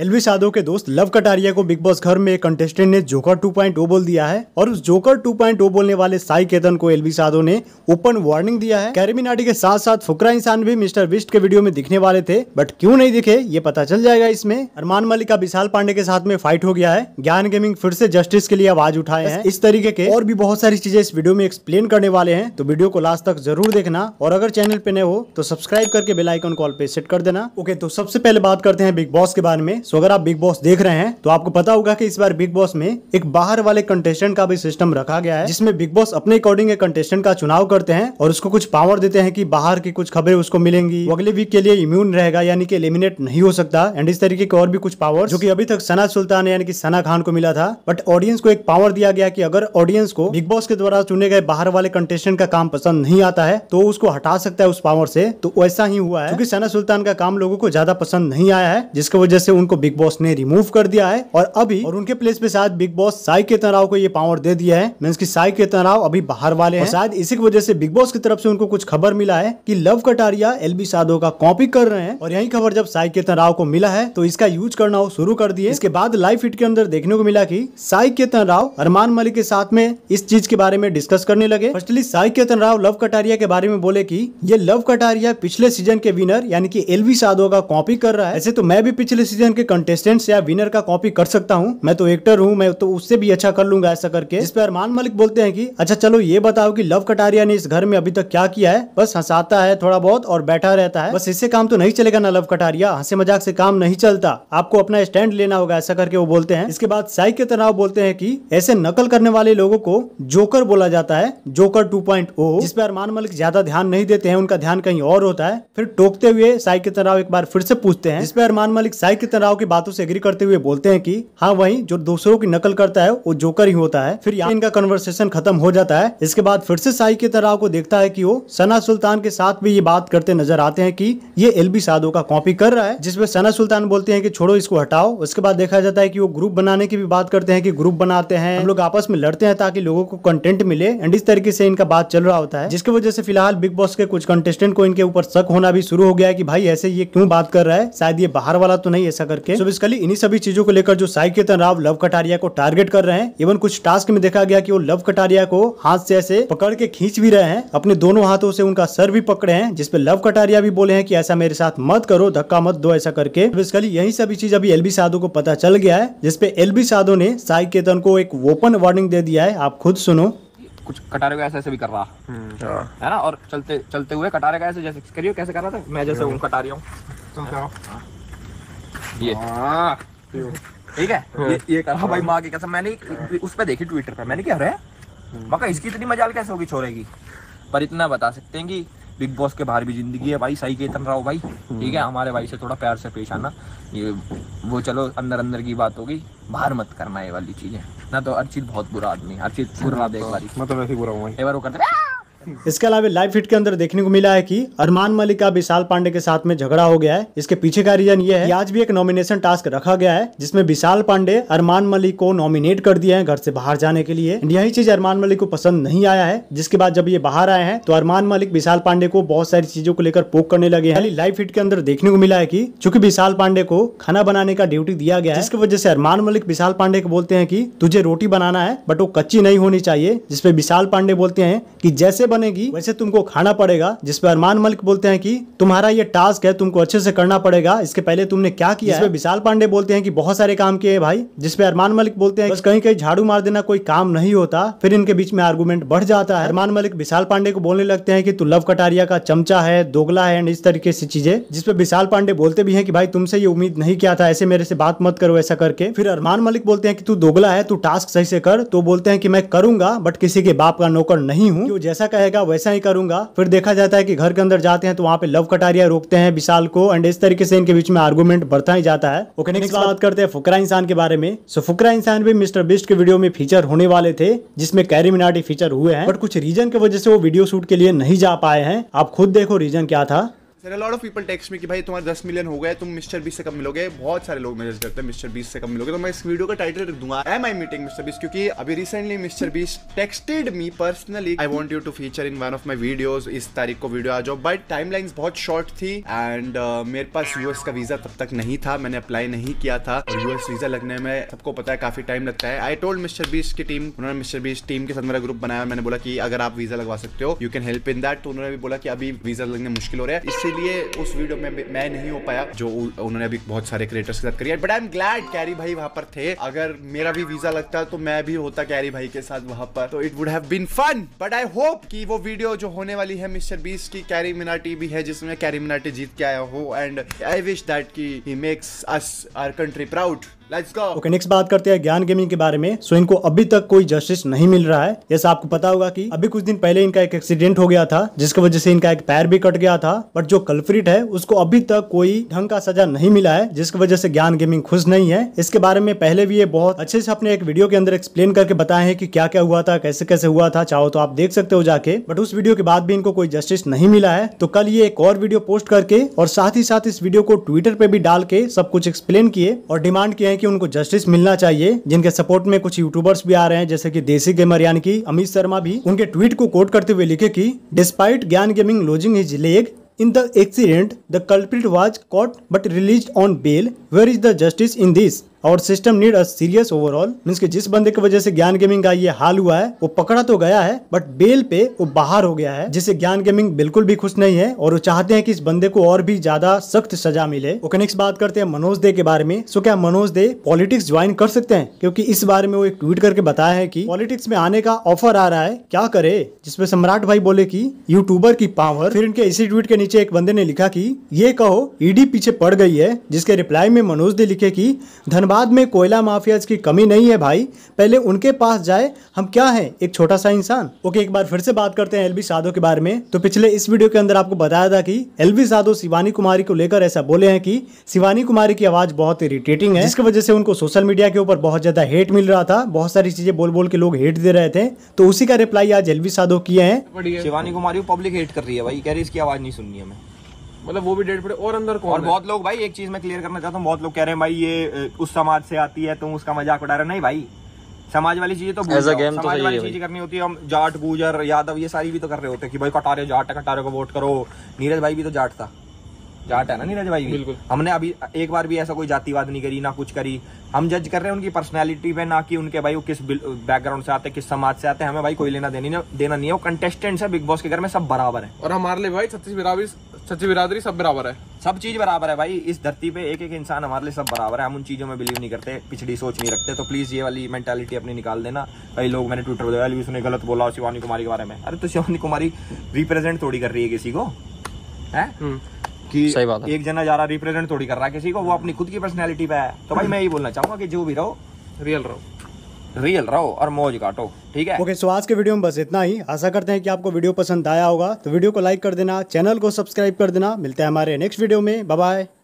LV साधो के दोस्त love Kataria को बिग बॉस घर में एक कंटेस्टेंट ने जोकर 2.0 बोल दिया है और उस जोकर 2.0 बोलने वाले साई केतन को एलवी साधो ने ओपन वार्निंग दिया है नाटी के साथ साथ फुकरा इंसान भी मिस्टर विस्ट के वीडियो में दिखने वाले थे बट क्यों नहीं दिखे ये पता चल जाएगा इसमें अरमान मलिक का विशाल पांडे के साथ में फाइट हो गया है ज्ञान गेमिंग फिर से जस्टिस के लिए आवाज उठाए हैं इस तरीके के और भी बहुत सारी चीजें इस वीडियो में एक्सप्लेन करने वाले हैं तो वीडियो को लास्ट तक जरूर देखना और अगर चैनल पे नए हो तो सब्सक्राइब करके बेलाइकन कॉल पे सेट कर देना ओके तो सबसे पहले बात करते हैं बिग बॉस के बारे में सो अगर आप बिग बॉस देख रहे हैं तो आपको पता होगा कि इस बार बिग बॉस में एक बाहर वाले कंटेस्टेंट का भी सिस्टम रखा गया है जिसमें बिग बॉस अपने अकॉर्डिंग एक कंटेस्टेंट का चुनाव करते हैं और उसको कुछ पावर देते हैं कि बाहर की कुछ खबरें उसको मिलेंगी अगले वीक के लिए इम्यून रहेगा यानी कि एलिमिनेट नहीं हो सकता एंड इस तरीके के और भी कुछ पावर जो की अभी तक सना सुल्तान यानी कि सना खान को मिला था बट ऑडियंस को एक पावर दिया गया की अगर ऑडियंस को बिग बॉस के द्वारा चुने गए बाहर वाले कंटेस्टेंट का काम पसंद नहीं आता है तो उसको हटा सकता है उस पावर से तो वैसा ही हुआ है क्योंकि सना सुल्तान का काम लोगों को ज्यादा पसंद नहीं आया है जिसकी वजह से उनको बिग बॉस ने रिमूव कर दिया है और अभी और उनके प्लेस पे शायद बिग बॉस साई केतन राव को ये पावर दे दिया है मीन की साई केतन राव अभी बाहर वाले हैं शायद इसी की वजह से बिग बॉस की तरफ से उनको कुछ खबर मिला है कि लव कटारिया एल बी साधो का कॉपी कर रहे हैं और यही खबर जब साई केतन राव को मिला है तो इसका यूज करना शुरू कर दिए इसके बाद लाइव फिट के अंदर देखने को मिला की साई केतन राव अरमान मलिक के साथ में इस चीज के बारे में डिस्कस करने लगे फर्स्टली साई केतन राव लव कटारिया के बारे में बोले की ये लव कटारिया पिछले सीजन के विनर यानी की एलवी साधो का कॉपी कर रहा है ऐसे तो मैं भी पिछले सीजन के कंटेस्टेंट्स या विनर का कॉपी कर सकता हूँ मैं तो एक्टर हूँ मैं तो उससे भी अच्छा कर लूंगा ऐसा करके इस पर अरमान मलिक बोलते हैं कि अच्छा चलो ये बताओ कि लव कटारिया ने इस घर में अभी तक क्या किया है बस हंसाता है थोड़ा बहुत और बैठा रहता है बस इससे काम तो नहीं चलेगा ना लव कटारिया हंसे मजाक से काम नहीं चलता आपको अपना स्टैंड लेना होगा ऐसा करके वो बोलते हैं इसके बाद साई के तनाव बोलते हैं कि ऐसे नकल करने वाले लोगों को जोकर बोला जाता है जोकर 2.0 ओ जिसपे अरमान मलिक ज्यादा ध्यान नहीं देते हैं उनका ध्यान कहीं और होता है फिर टोकते हुए साई के तनाव एक बार फिर से पूछते हैं जिसपे अरमान मलिक साई के तनाव नेताओं की बातों से एग्री करते हुए बोलते हैं कि हाँ वही जो दूसरों की नकल करता है वो जोकर ही होता है फिर यहाँ इनका कन्वर्सेशन खत्म हो जाता है इसके बाद फिर से साई के तराव को देखता है की वो सना सुल्तान के साथ भी ये बात करते नजर आते हैं की ये एल बी साधो का कॉपी कर रहा है जिसमे सना सुल्तान बोलते हैं की छोड़ो इसको हटाओ उसके बाद देखा जाता है की वो ग्रुप बनाने की भी बात करते हैं की ग्रुप बनाते हैं हम लोग आपस में लड़ते हैं ताकि लोगों को कंटेंट मिले एंड इस तरीके से इनका बात चल रहा होता है जिसकी वजह से फिलहाल बिग बॉस के कुछ कंटेस्टेंट को इनके ऊपर शक होना भी शुरू हो गया है कि भाई ऐसे ये क्यों बात कर रहा है शायद ये बाहर वाला तो नहीं ऐसा कर करके सो बेसिकली इन्हीं सभी चीजों को लेकर जो साई केतन राव लव कटारिया को टारगेट कर रहे हैं इवन कुछ टास्क में देखा गया कि वो लव कटारिया को हाथ से ऐसे पकड़ के खींच भी रहे हैं अपने दोनों हाथों से उनका सर भी पकड़े हैं जिसपे लव कटारिया भी बोले हैं कि ऐसा मेरे साथ मत करो धक्का मत दो ऐसा करके बेसिकली यही सभी चीज अभी एल साधु को पता चल गया है जिसपे एल साधु ने साई केतन को एक ओपन वार्निंग दे दिया है आप खुद सुनो कुछ कटारे को ऐसे ऐसे भी कर रहा हम्म। हाँ। है ना और चलते चलते हुए कटारे का ऐसे जैसे करियो कैसे कर रहा था मैं जैसे उन कटारिया हूँ ये हाँ। ठीक है हाँ। ये, ये हाँ भाई माँ की कसम मैंने उस पर देखी ट्विटर पर मैंने क्या मका हम्म। इसकी इतनी मजाल कैसे होगी छोरे की पर इतना बता सकते हैं कि बिग बॉस के बाहर भी जिंदगी है भाई सही केतन राव भाई ठीक है हम्म। हमारे भाई से थोड़ा प्यार से पेश आना ये वो चलो अंदर अंदर की बात होगी बाहर मत करना ये वाली चीजें ना तो अर्चित बहुत बुरा आदमी अर्चित हाँ, बुरा तो देख वाली मैं तो वैसे बुरा हूँ एक बार वो करते इसके अलावा लाइव फिट के अंदर देखने को मिला है कि अरमान मलिक का विशाल पांडे के साथ में झगड़ा हो गया है इसके पीछे का रीजन ये है कि आज भी एक नॉमिनेशन टास्क रखा गया है जिसमें विशाल पांडे अरमान मलिक को नॉमिनेट कर दिया है घर से बाहर जाने के लिए यही चीज अरमान मलिक को पसंद नहीं आया है जिसके बाद जब ये बाहर आए हैं तो अरमान मलिक विशाल पांडे को बहुत सारी चीजों को लेकर पोक करने लगे हैं लाइव फिट के अंदर देखने को मिला है की चूंकि विशाल पांडे को खाना बनाने का ड्यूटी दिया गया है जिसकी वजह से अरमान मलिक विशाल पांडे को बोलते हैं की तुझे रोटी बनाना है बट वो कच्ची नहीं होनी चाहिए जिसपे विशाल पांडे बोलते हैं की जैसे बनेगी वैसे तुमको खाना पड़ेगा जिस पर अरमान मलिक बोलते हैं कि तुम्हारा ये टास्क है तुमको अच्छे से करना पड़ेगा इसके पहले तुमने क्या किया इसमें विशाल पांडे बोलते हैं कि बहुत सारे काम किए भाई जिसपे अरमान मलिक बोलते हैं कहीं कहीं झाड़ू मार देना कोई काम नहीं होता फिर इनके बीच में आर्गूमेंट बढ़ जाता है अरमान मलिक विशाल पांडे को बोलने लगते हैं की तू लव कटारिया का चमचा है दोगला है इस तरीके से चीजें जिसपे विशाल पांडे बोलते भी है की भाई तुमसे ये उम्मीद नहीं किया था ऐसे मेरे से बात मत करो ऐसा करके फिर अरमान मलिक बोलते हैं कि तू दोगला है तू टास्क सही से कर तो बोलते हैं कि मैं करूंगा बट किसी के बाप का नौकर नहीं हूँ जैसा कह कहेगा वैसा ही करूंगा फिर देखा जाता है कि घर के अंदर जाते हैं तो वहाँ पे लव कटारिया रोकते हैं विशाल को एंड इस तरीके से इनके बीच में आर्गुमेंट बढ़ता ही जाता है ओके नेक्स्ट बात करते हैं फुकरा इंसान के बारे में सो फुकरा इंसान भी मिस्टर बिस्ट के वीडियो में फीचर होने वाले थे जिसमें कैरी मिनाटी फीचर हुए हैं बट कुछ रीजन की वजह से वो वीडियो शूट के लिए नहीं जा पाए हैं आप खुद देखो रीजन क्या था sir lot of people text में कि भाई तुम्हारे 10 मिलियन हो गए तुम मिस्टर बीस से कम मिलोगे बहुत सारे लोग मैसेज करते हैं मिस्टर बीस से कम मिलोगे तो मैं इस वीडियो का टाइटल रख दूंगा एम आई मीटिंग मिस्टर बीस क्योंकि अभी recently mister Beast texted me personally I want you to feature in one of my video इस तारीख को वीडियो आ जाओ बट टाइम बहुत शॉर्ट थी एंड uh, मेरे पास यूएस का वीजा तब तक नहीं था मैंने अप्लाई नहीं किया था और यूएस वीजा लगने में सबको पता है काफी टाइम लगता है आई टोल्ड मिस्टर बीस की टीम उन्होंने मिस्टर बीस टीम के साथ मेरा ग्रुप बनाया मैंने बोला कि अगर आप वीजा लगवा सकते हो you can help in that तो उन्होंने भी बोला कि अभी वीजा लगने मुश्किल हो रहा है इससे इसीलिए उस वीडियो में मैं नहीं हो पाया जो उन्होंने अभी बहुत सारे क्रिएटर्स के साथ करी but I am glad Carry भाई वहां पर थे अगर मेरा भी वीजा लगता तो मैं भी होता कैरी भाई के साथ वहां पर तो it would have been fun but I hope कि वो वीडियो जो होने वाली है मिस्टर बीस की कैरी मिनाटी भी है जिसमें कैरी मिनाटी जीत के आया हो एंड आई विश दैट की he makes us our country proud okay next बात करते हैं ज्ञान गेमिंग के बारे में सो इनको अभी तक कोई जस्टिस नहीं मिल रहा है जैसा आपको पता होगा कि अभी कुछ दिन पहले इनका एक एक्सीडेंट हो गया था जिसकी वजह से इनका एक पैर भी कट गया था बट जो कल्फ्रिट है उसको अभी तक कोई ढंग का सजा नहीं मिला है जिसकी वजह से ज्ञान गेमिंग खुश नहीं है इसके बारे में पहले भी ये बहुत अच्छे से अपने एक वीडियो के अंदर एक्सप्लेन करके बताए हैं कि क्या क्या हुआ था कैसे कैसे हुआ था चाहो तो आप देख सकते हो जाके बट उस वीडियो के बाद भी इनको कोई जस्टिस नहीं मिला है तो कल ये एक और वीडियो पोस्ट करके और साथ ही साथ इस वीडियो को ट्विटर पे भी डाल के सब कुछ एक्सप्लेन किए और डिमांड किया है कि उनको जस्टिस मिलना चाहिए जिनके सपोर्ट में कुछ यूट्यूबर्स भी आ रहे हैं जैसे कि देसी गेमर यानी कि अमित शर्मा भी उनके ट्वीट को कोट करते हुए लिखे कि despite Gyan gaming losing his leg in the accident the culprit was caught but release on bail Where is the justice in this our system need a serious overall means कि जिस बंदे की वजह से ज्ञान गेमिंग का ये हाल हुआ है वो पकड़ा तो गया है बट बेल पे वो बाहर हो गया है जिसे ज्ञान गेमिंग बिल्कुल भी खुश नहीं है और वो चाहते हैं कि इस बंदे को और भी ज्यादा सख्त सजा मिले ओके नेक्स्ट बात करते हैं मनोज दे के बारे में सो क्या मनोज दे पॉलिटिक्स ज्वाइन कर सकते हैं क्योंकि इस बारे में वो एक ट्वीट करके बताया है की पॉलिटिक्स में आने का ऑफर आ रहा है क्या करे जिसमे सम्राट भाई बोले की यूट्यूबर की पावर फिर इनके इसी ट्वीट के नीचे एक बंदे ने लिखा की ये कहो ईडी पीछे पड़ गई है जिसके रिप्लाई में मनोज दे लिखे की धन इस्लामाबाद में कोयला माफियाज की कमी नहीं है भाई पहले उनके पास जाए हम क्या हैं एक छोटा सा इंसान ओके एक बार फिर से बात करते हैं एलबी साधो के बारे में तो पिछले इस वीडियो के अंदर आपको बताया था कि एलबी साधो शिवानी कुमारी को लेकर ऐसा बोले हैं कि शिवानी कुमारी की आवाज बहुत इरिटेटिंग है जिसकी वजह से उनको सोशल मीडिया के ऊपर बहुत ज्यादा हेट मिल रहा था बहुत सारी चीजें बोल बोल के लोग हेट दे रहे थे तो उसी का रिप्लाई आज एलबी साधो किए हैं शिवानी कुमारी पब्लिक हेट कर रही है भाई कह रही इसकी आवाज नहीं सुननी है मतलब वो भी डेट पड़े और अंदर कौन और बहुत लोग भाई एक चीज मैं क्लियर करना चाहता हूँ बहुत लोग कह रहे हैं भाई ये उस समाज से आती है तुम उसका मजाक उड़ा रहे नहीं भाई समाज वाली चीजें तो गेम तो समाज तो वाली चीजें करनी होती है हम जाट गुजर यादव ये सारी भी तो कर रहे होते हैं कि भाई कटारे जाट कटारे को वोट करो नीरज भाई भी तो जाट था जाट है ना नीरज भाई बिल्कुल हमने अभी एक बार भी ऐसा कोई जातिवाद नहीं करी ना कुछ करी हम जज कर रहे हैं उनकी पर्सनैलिटी पे ना कि उनके भाई वो किस बैकग्राउंड से आते किस समाज से आते हमें भाई कोई लेना देनी देना नहीं है वो कंटेस्टेंट्स है बिग बॉस के घर में सब बराबर है और हमारे लिए भाई छत्तीस बराबर सच्ची बिरादरी सब बराबर है सब चीज बराबर है भाई इस धरती पे एक एक इंसान हमारे लिए सब बराबर है हम उन चीजों में बिलीव नहीं करते पिछड़ी सोच नहीं रखते तो प्लीज ये वाली मेंटालिटी अपनी निकाल देना कई लोग मैंने ट्विटर उसने गलत बोला शिवानी कुमारी के बारे में अरे तो शिवानी कुमारी रिप्रेजेंट थोड़ी कर रही है किसी को है हम्म। कि सही बात है। एक जना जा रहा रिप्रेजेंट थोड़ी कर रहा है किसी को वो अपनी खुद की पर्सनैलिटी पे है तो भाई मैं यही बोलना चाहूंगा कि जो भी रहो रियल रहो रियल रहो और मौज काटो ठीक है ओके okay, सो so आज के वीडियो में बस इतना ही आशा करते हैं कि आपको वीडियो पसंद आया होगा तो वीडियो को लाइक कर देना चैनल को सब्सक्राइब कर देना मिलते हैं हमारे नेक्स्ट वीडियो में बाय